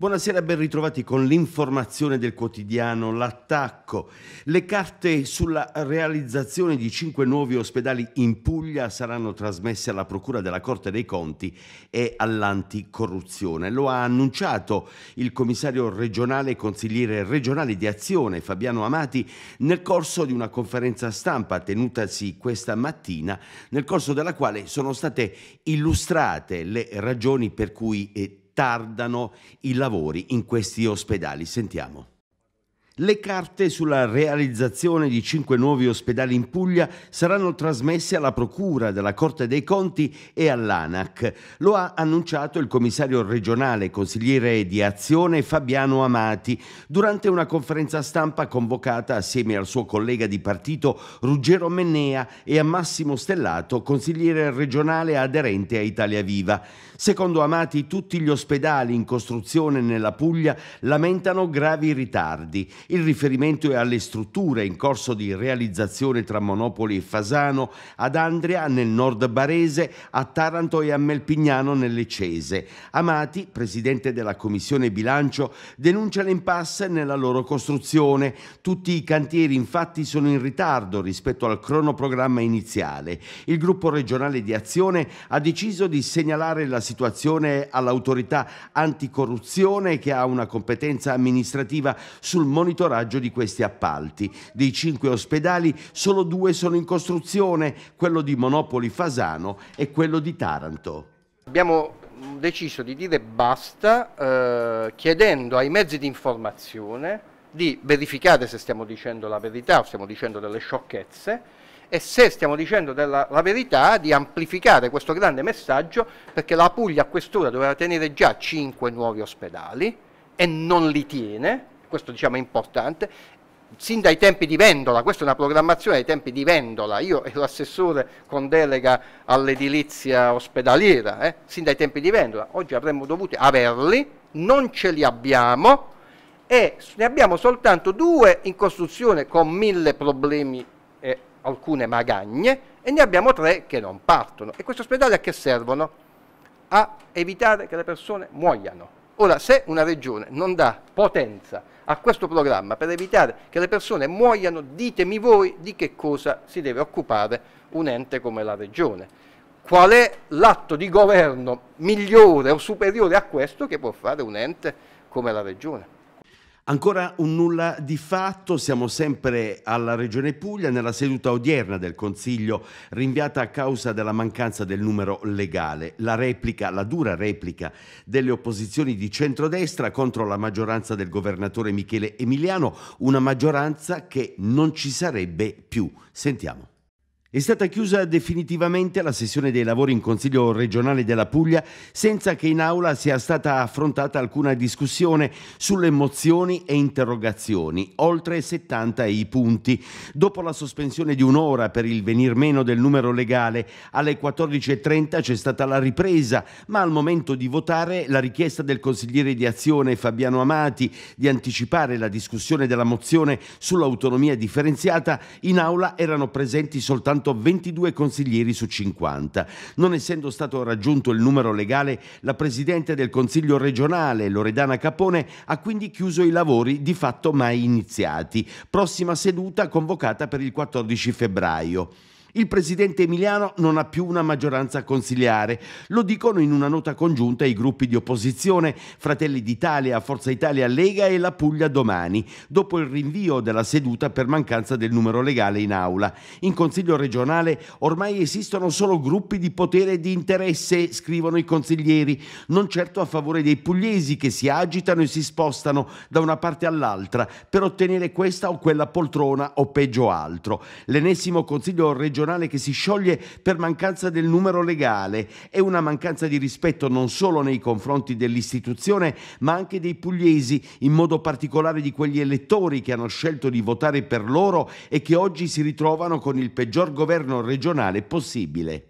Buonasera, ben ritrovati con l'informazione del quotidiano L'attacco. Le carte sulla realizzazione di cinque nuovi ospedali in Puglia saranno trasmesse alla Procura della Corte dei Conti e all'anticorruzione. Lo ha annunciato il commissario regionale e consigliere regionale di Azione Fabiano Amati nel corso di una conferenza stampa tenutasi questa mattina, nel corso della quale sono state illustrate le ragioni per cui eh, tardano i lavori in questi ospedali. Sentiamo. Le carte sulla realizzazione di cinque nuovi ospedali in Puglia saranno trasmesse alla Procura della Corte dei Conti e all'ANAC. Lo ha annunciato il commissario regionale consigliere di Azione Fabiano Amati durante una conferenza stampa convocata assieme al suo collega di partito Ruggero Mennea e a Massimo Stellato, consigliere regionale aderente a Italia Viva. Secondo Amati tutti gli ospedali in costruzione nella Puglia lamentano gravi ritardi il riferimento è alle strutture in corso di realizzazione tra Monopoli e Fasano, ad Andria nel nord barese, a Taranto e a Melpignano nelle Cese. Amati, presidente della Commissione Bilancio, denuncia l'impasse nella loro costruzione. Tutti i cantieri infatti sono in ritardo rispetto al cronoprogramma iniziale. Il gruppo regionale di azione ha deciso di segnalare la situazione all'autorità anticorruzione che ha una competenza amministrativa sul monitoraggio monitoraggio di questi appalti. Dei cinque ospedali solo due sono in costruzione, quello di Monopoli Fasano e quello di Taranto. Abbiamo deciso di dire basta eh, chiedendo ai mezzi di informazione di verificare se stiamo dicendo la verità o stiamo dicendo delle sciocchezze e se stiamo dicendo della, la verità di amplificare questo grande messaggio perché la Puglia a quest'ora doveva tenere già 5 nuovi ospedali e non li tiene questo diciamo, è importante, sin dai tempi di Vendola, questa è una programmazione dai tempi di Vendola, io ero assessore con delega all'edilizia ospedaliera, eh, sin dai tempi di Vendola, oggi avremmo dovuto averli, non ce li abbiamo e ne abbiamo soltanto due in costruzione con mille problemi e alcune magagne e ne abbiamo tre che non partono. E questi ospedali a che servono? A evitare che le persone muoiano Ora, se una regione non dà potenza a questo programma per evitare che le persone muoiano, ditemi voi di che cosa si deve occupare un ente come la regione. Qual è l'atto di governo migliore o superiore a questo che può fare un ente come la regione? Ancora un nulla di fatto, siamo sempre alla Regione Puglia nella seduta odierna del Consiglio rinviata a causa della mancanza del numero legale. La replica, la dura replica delle opposizioni di centrodestra contro la maggioranza del governatore Michele Emiliano, una maggioranza che non ci sarebbe più. Sentiamo. È stata chiusa definitivamente la sessione dei lavori in Consiglio regionale della Puglia senza che in aula sia stata affrontata alcuna discussione sulle mozioni e interrogazioni, oltre 70 i punti. Dopo la sospensione di un'ora per il venir meno del numero legale, alle 14.30 c'è stata la ripresa, ma al momento di votare la richiesta del consigliere di azione Fabiano Amati di anticipare la discussione della mozione sull'autonomia differenziata, in aula erano presenti soltanto soltanto 22 consiglieri su 50. Non essendo stato raggiunto il numero legale, la Presidente del Consiglio regionale, Loredana Capone, ha quindi chiuso i lavori di fatto mai iniziati. Prossima seduta convocata per il 14 febbraio. Il presidente Emiliano non ha più una maggioranza consigliare. Lo dicono in una nota congiunta i gruppi di opposizione Fratelli d'Italia, Forza Italia, Lega e la Puglia domani, dopo il rinvio della seduta per mancanza del numero legale in aula. In Consiglio regionale ormai esistono solo gruppi di potere e di interesse, scrivono i consiglieri, non certo a favore dei pugliesi che si agitano e si spostano da una parte all'altra per ottenere questa o quella poltrona o peggio altro. L'ennesimo Consiglio regionale regionale che si scioglie per mancanza del numero legale. È una mancanza di rispetto non solo nei confronti dell'istituzione, ma anche dei pugliesi, in modo particolare di quegli elettori che hanno scelto di votare per loro e che oggi si ritrovano con il peggior governo regionale possibile.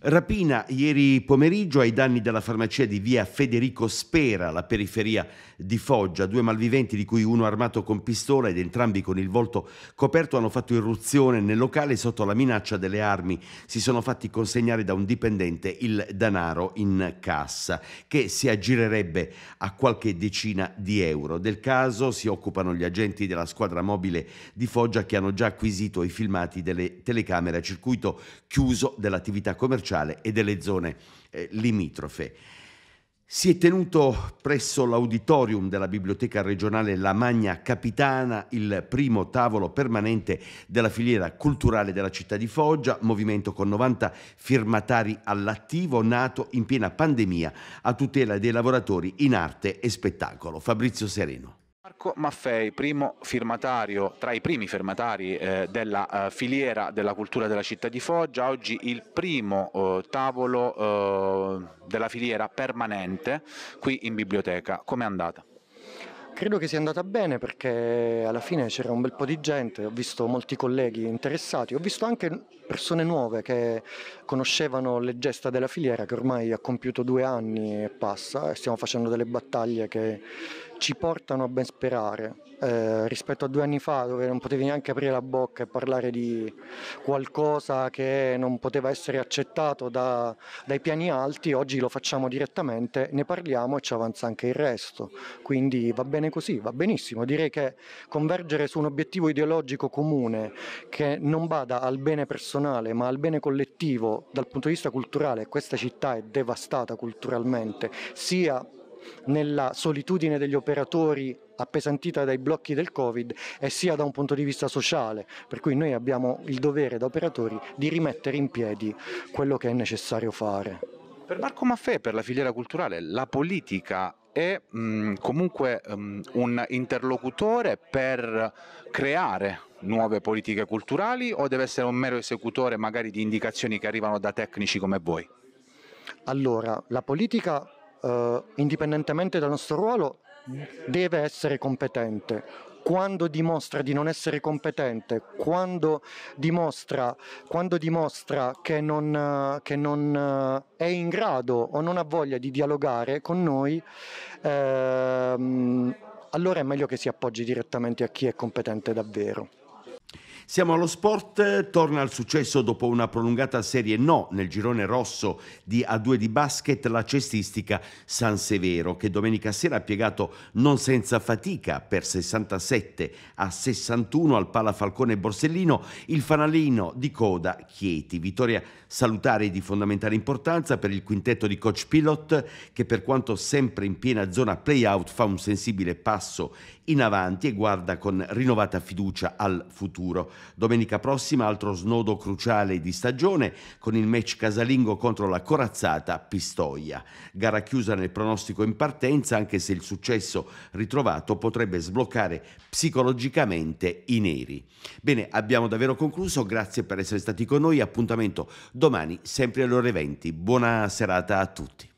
Rapina ieri pomeriggio ai danni della farmacia di via Federico Spera, la periferia di Foggia. Due malviventi, di cui uno armato con pistola ed entrambi con il volto coperto, hanno fatto irruzione nel locale sotto la minaccia delle armi. Si sono fatti consegnare da un dipendente il denaro in cassa, che si aggirerebbe a qualche decina di euro. Del caso si occupano gli agenti della squadra mobile di Foggia che hanno già acquisito i filmati delle telecamere a circuito chiuso dell'attività commerciale sociale e delle zone eh, limitrofe. Si è tenuto presso l'auditorium della Biblioteca regionale La Magna Capitana il primo tavolo permanente della filiera culturale della città di Foggia, movimento con 90 firmatari all'attivo nato in piena pandemia a tutela dei lavoratori in arte e spettacolo. Fabrizio Sereno. Marco Maffei, primo firmatario, tra i primi firmatari eh, della eh, filiera della cultura della città di Foggia, oggi il primo eh, tavolo eh, della filiera permanente qui in biblioteca. Come è andata? Credo che sia andata bene perché alla fine c'era un bel po' di gente, ho visto molti colleghi interessati, ho visto anche persone nuove che conoscevano le gesta della filiera che ormai ha compiuto due anni e passa e stiamo facendo delle battaglie che ci portano a ben sperare. Eh, rispetto a due anni fa dove non potevi neanche aprire la bocca e parlare di qualcosa che non poteva essere accettato da, dai piani alti, oggi lo facciamo direttamente, ne parliamo e ci avanza anche il resto. Quindi va bene così, va benissimo. Direi che convergere su un obiettivo ideologico comune che non vada al bene personale personale ma al bene collettivo dal punto di vista culturale, questa città è devastata culturalmente, sia nella solitudine degli operatori appesantita dai blocchi del Covid e sia da un punto di vista sociale, per cui noi abbiamo il dovere da operatori di rimettere in piedi quello che è necessario fare. Per Marco Maffè, per la filiera culturale, la politica è mh, mm, comunque mh, mm, un interlocutore per creare nuove politiche culturali o deve essere un mero esecutore magari di indicazioni che arrivano da tecnici come voi? Allora, la politica, eh, indipendentemente dal nostro ruolo, deve essere competente. Quando dimostra di non essere competente, quando dimostra, quando dimostra che, non, che, non, eh, è in grado o non ha voglia di dialogare con noi, ehm, allora è meglio che si appoggi direttamente a chi è competente davvero. Siamo allo sport, torna al successo dopo una prolungata serie no nel girone rosso di A2 di basket la cestistica San Severo che domenica sera ha piegato non senza fatica per 67 a 61 al Pala Falcone Borsellino il fanalino di coda Chieti. Vittoria salutare di fondamentale importanza per il quintetto di coach Pilot che per quanto sempre in piena zona play out fa un sensibile passo in avanti e guarda con rinnovata fiducia al futuro. Domenica prossima altro snodo cruciale di stagione con il match casalingo contro la corazzata Pistoia. Gara chiusa nel pronostico in partenza anche se il successo ritrovato potrebbe sbloccare psicologicamente i neri. Bene, abbiamo davvero concluso, grazie per essere stati con noi, appuntamento domani sempre alle ore 20. Buona serata a tutti.